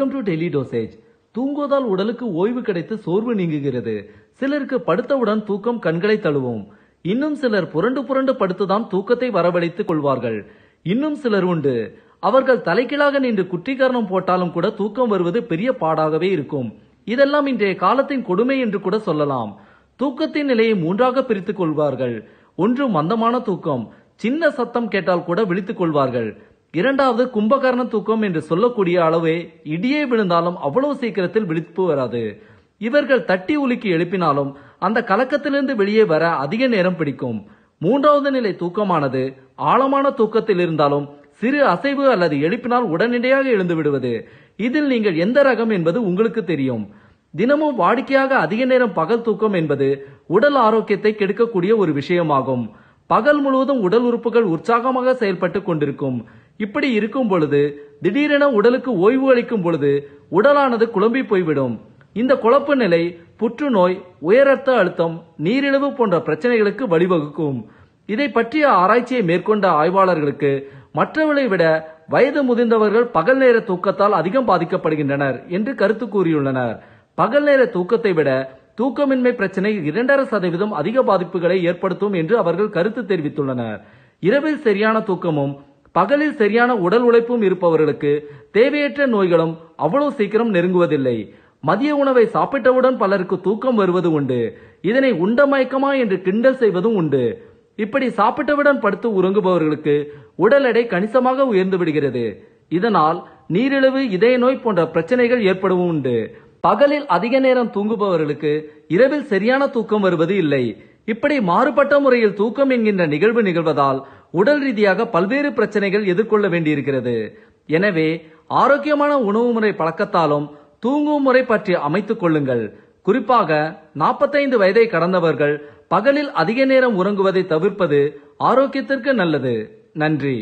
welcome to daily dosage தூங்குவதால் உடலுக்கு ஓய்வு கிடைத்து சோர்வு நீங்குகிறது சிலருக்கு படுத்தவுடன் தூக்கம் கண்களை தழுவும் இன்னும் சிலர் புரண்டு புரண்டு படுத்துதான் தூக்கத்தை வரவழைத்துக் கொள்வார்கள் இன்னும் சிலர் உண்டு அவர்கள் தலைகீழாக நின்று குற்றிகரணம் போட்டாலும் கூட தூக்கம் வருவது பெரிய பாடாகவே இருக்கும் இதெல்லாம் இன்றைய காலத்தின் கொடுமை என்று கூட சொல்லலாம் தூக்கத்தின் நிலையை மூன்றாக பிரித்துக் கொள்வார்கள் ஒன்று மந்தமான தூக்கம் சின்ன சத்தம் கேட்டால் கூட விழித்துக் கொள்வார்கள் இரண்டாவது கும்பகர்ண தூக்கம் என்று சொல்லக்கூடிய அளவே இடியே விழுந்தாலும் அவ்வளவு சீக்கிரத்தில் விழிப்பு வராது இவர்கள் தட்டி உலுக்கி எழுப்பினாலும் அந்த கலக்கத்திலிருந்து வெளியே வர அதிக நேரம் பிடிக்கும் மூன்றாவது நிலை தூக்கமானது ஆழமான தூக்கத்தில் இருந்தாலும் சிறு அசைவு அல்லது எழுப்பினால் உடனடியாக எழுந்து விடுவது இதில் நீங்கள் எந்த ரகம் என்பது உங்களுக்கு தெரியும் தினமும் வாடிக்கையாக அதிக நேரம் பகல் தூக்கம் என்பது உடல் ஆரோக்கியத்தை கெடுக்கக்கூடிய ஒரு விஷயமாகும் பகல் முழுவதும் உடல் உறுப்புகள் உற்சாகமாக செயல்பட்டு கொண்டிருக்கும் இப்படி இருக்கும் பொழுது திடீரென உடலுக்கு ஓய்வு அளிக்கும் பொழுது உடலானது குழம்பி போய்விடும் இந்த குழப்ப நிலை புற்றுநோய் உயர் ரத்த அழுத்தம் நீரிழிவு போன்ற பிரச்சனைகளுக்கு வழிவகுக்கும் இதை பற்றிய ஆராய்ச்சியை மேற்கொண்ட ஆய்வாளர்களுக்கு மற்றவர்களை விட வயது முதிர்ந்தவர்கள் பகல் நேர தூக்கத்தால் அதிகம் பாதிக்கப்படுகின்றனர் என்று கருத்து கூறியுள்ளனர் பகல் நேர தூக்கத்தை விட தூக்கமின்மை பிரச்சனை இரண்டரை சதவீதம் அதிக பாதிப்புகளை ஏற்படுத்தும் என்று அவர்கள் கருத்து தெரிவித்துள்ளனர் இரவில் சரியான தூக்கமும் பகலில் சரியான உடல் உழைப்பும் இருப்பவர்களுக்கு தேவையற்ற நோய்களும் அவ்வளவு சீக்கிரம் நெருங்குவதில்லை மதிய உணவை சாப்பிட்டவுடன் பலருக்கு தூக்கம் வருவது உண்டு இதனை உண்ட மயக்கமா என்று கிண்டல் செய்வதும் உண்டு இப்படி சாப்பிட்டவுடன் படுத்து உறங்குபவர்களுக்கு உடல் எடை கணிசமாக உயர்ந்து விடுகிறது இதனால் நீரிழிவு இதய நோய் போன்ற பிரச்சனைகள் ஏற்படவும் உண்டு பகலில் அதிக நேரம் தூங்குபவர்களுக்கு இரவில் சரியான தூக்கம் வருவது இல்லை இப்படி மாறுபட்ட முறையில் தூக்கம் என்கின்ற நிகழ்வு நிகழ்வதால் உடல் ரீதியாக பல்வேறு பிரச்சனைகள் எதிர்கொள்ள வேண்டியிருக்கிறது எனவே ஆரோக்கியமான உணவு முறை பழக்கத்தாலும் தூங்கும் முறை பற்றி அமைத்துக் கொள்ளுங்கள் குறிப்பாக நாற்பத்தைந்து வயதை கடந்தவர்கள் பகலில் அதிக நேரம் உறங்குவதை தவிர்ப்பது ஆரோக்கியத்திற்கு நல்லது நன்றி